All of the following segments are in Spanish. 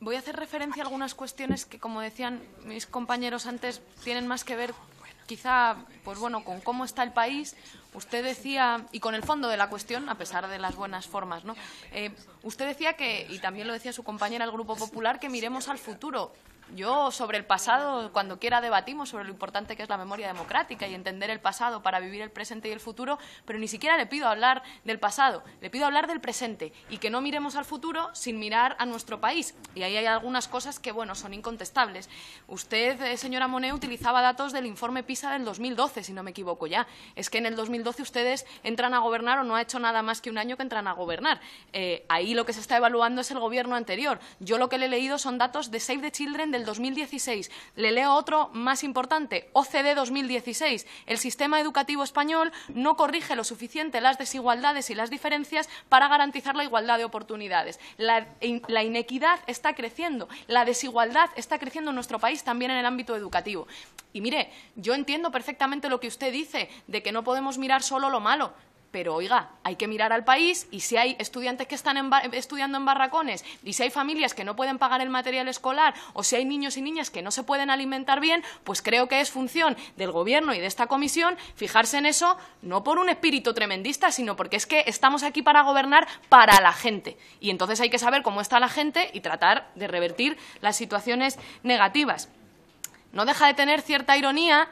voy a hacer referencia a algunas cuestiones que, como decían mis compañeros antes, tienen más que ver quizá pues bueno, con cómo está el país. Usted decía, y con el fondo de la cuestión, a pesar de las buenas formas, ¿no? Eh, usted decía que, y también lo decía su compañera del Grupo Popular, que miremos al futuro. Yo sobre el pasado, cuando quiera, debatimos sobre lo importante que es la memoria democrática y entender el pasado para vivir el presente y el futuro, pero ni siquiera le pido hablar del pasado, le pido hablar del presente y que no miremos al futuro sin mirar a nuestro país. Y ahí hay algunas cosas que, bueno, son incontestables. Usted, eh, señora Monet, utilizaba datos del informe PISA del 2012, si no me equivoco ya. Es que en el 2012 ustedes entran a gobernar o no ha hecho nada más que un año que entran a gobernar. Eh, ahí lo que se está evaluando es el gobierno anterior. Yo lo que le he leído son datos de Save the Children del mil 2016. Le leo otro más importante, OCDE 2016. El sistema educativo español no corrige lo suficiente las desigualdades y las diferencias para garantizar la igualdad de oportunidades. la inequidad está creciendo, la desigualdad está creciendo en nuestro país también en el ámbito educativo. Y mire, yo entiendo perfectamente lo que usted dice de que no podemos mirar solo lo malo, pero oiga, hay que mirar al país y si hay estudiantes que están estudiando en barracones y si hay familias que no pueden pagar el material escolar o si hay niños y niñas que no se pueden alimentar bien, pues creo que es función del Gobierno y de esta comisión fijarse en eso, no por un espíritu tremendista, sino porque es que estamos aquí para gobernar para la gente. Y entonces hay que saber cómo está la gente y tratar de revertir las situaciones negativas. No deja de tener cierta ironía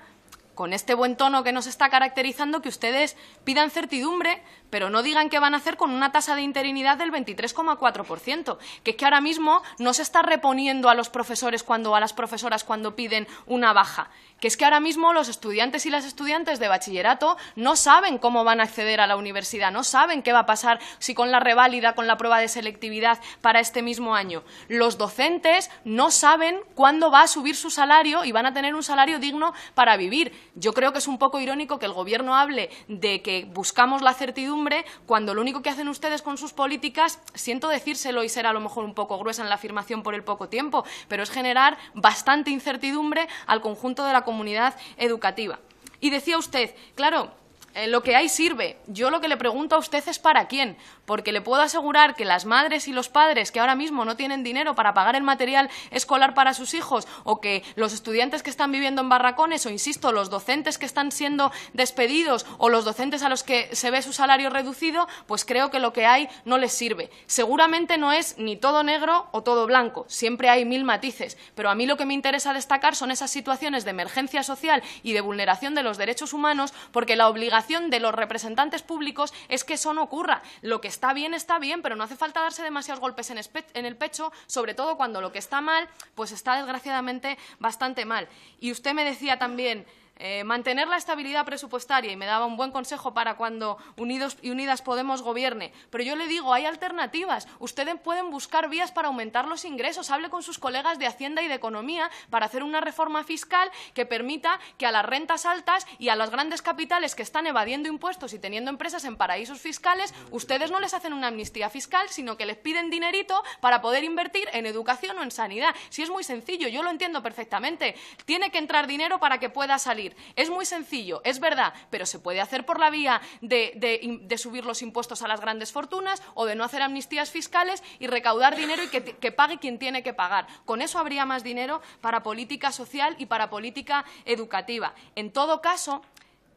con este buen tono que nos está caracterizando, que ustedes pidan certidumbre, pero no digan qué van a hacer con una tasa de interinidad del 23,4%, que es que ahora mismo no se está reponiendo a los profesores cuando a las profesoras cuando piden una baja, que es que ahora mismo los estudiantes y las estudiantes de bachillerato no saben cómo van a acceder a la universidad, no saben qué va a pasar si con la reválida, con la prueba de selectividad para este mismo año. Los docentes no saben cuándo va a subir su salario y van a tener un salario digno para vivir yo creo que es un poco irónico que el Gobierno hable de que buscamos la certidumbre cuando lo único que hacen ustedes con sus políticas, siento decírselo y ser a lo mejor un poco gruesa en la afirmación por el poco tiempo, pero es generar bastante incertidumbre al conjunto de la comunidad educativa. Y decía usted, claro, eh, lo que hay sirve. Yo lo que le pregunto a usted es para quién, porque le puedo asegurar que las madres y los padres que ahora mismo no tienen dinero para pagar el material escolar para sus hijos, o que los estudiantes que están viviendo en barracones, o insisto, los docentes que están siendo despedidos, o los docentes a los que se ve su salario reducido, pues creo que lo que hay no les sirve. Seguramente no es ni todo negro o todo blanco, siempre hay mil matices, pero a mí lo que me interesa destacar son esas situaciones de emergencia social y de vulneración de los derechos humanos, porque la obligación de los representantes públicos es que eso no ocurra. Lo que está bien está bien, pero no hace falta darse demasiados golpes en, en el pecho, sobre todo cuando lo que está mal, pues está desgraciadamente bastante mal. Y usted me decía también eh, mantener la estabilidad presupuestaria y me daba un buen consejo para cuando Unidos y Unidas Podemos gobierne. Pero yo le digo, hay alternativas. Ustedes pueden buscar vías para aumentar los ingresos. Hable con sus colegas de Hacienda y de Economía para hacer una reforma fiscal que permita que a las rentas altas y a las grandes capitales que están evadiendo impuestos y teniendo empresas en paraísos fiscales, ustedes no les hacen una amnistía fiscal, sino que les piden dinerito para poder invertir en educación o en sanidad. Si es muy sencillo, yo lo entiendo perfectamente. Tiene que entrar dinero para que pueda salir. Es muy sencillo, es verdad, pero se puede hacer por la vía de, subir los impuestos a las grandes fortunas o de no hacer amnistías fiscales y recaudar dinero y que pague quien tiene que pagar. Con eso habría más dinero para política social y para política educativa. En todo caso,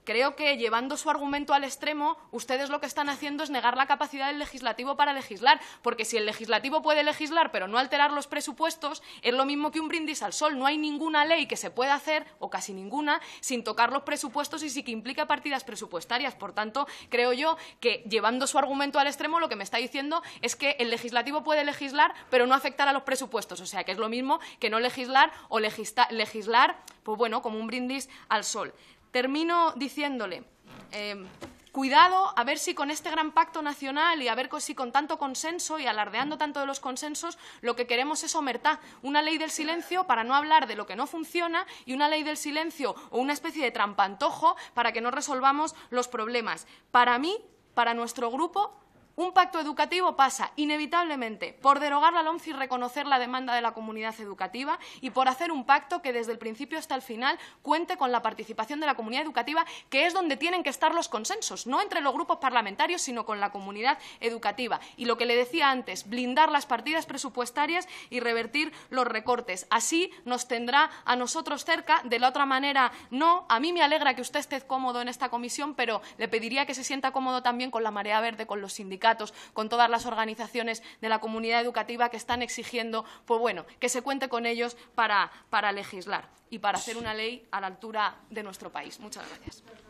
Creo que llevando su argumento al extremo, ustedes lo que están haciendo es negar la capacidad del legislativo para legislar, porque si el legislativo puede legislar pero no alterar los presupuestos, es lo mismo que un brindis al sol. No hay ninguna ley que se pueda hacer, o casi ninguna, sin tocar los presupuestos y sí que implique partidas presupuestarias. Por tanto, creo yo que llevando su argumento al extremo, lo que me está diciendo es que el legislativo puede legislar pero no afectar a los presupuestos. O sea, que es lo mismo que no legislar o legislar, pues bueno, como un brindis al sol termino diciéndole, eh, cuidado a ver si con este gran pacto nacional y a ver si con tanto consenso y alardeando tanto de los consensos, lo que queremos es omertá, una ley del silencio para no hablar de lo que no funciona y una ley del silencio o una especie de trampantojo para que no resolvamos los problemas. Para mí, para nuestro grupo, un pacto educativo pasa inevitablemente por derogar la LOMCE y reconocer la demanda de la comunidad educativa y por hacer un pacto que desde el principio hasta el final cuente con la participación de la comunidad educativa, que es donde tienen que estar los consensos, no entre los grupos parlamentarios, sino con la comunidad educativa. Y lo que le decía antes, blindar las partidas presupuestarias y revertir los recortes. Así nos tendrá a nosotros cerca, de la otra manera no. A mí me alegra que usted esté cómodo en esta comisión, pero le pediría que se sienta cómodo también con la marea verde, con los sindicatos con todas las organizaciones de la comunidad educativa que están exigiendo, pues bueno, que se cuente con ellos para, para legislar y para hacer una ley a la altura de nuestro país. Muchas gracias.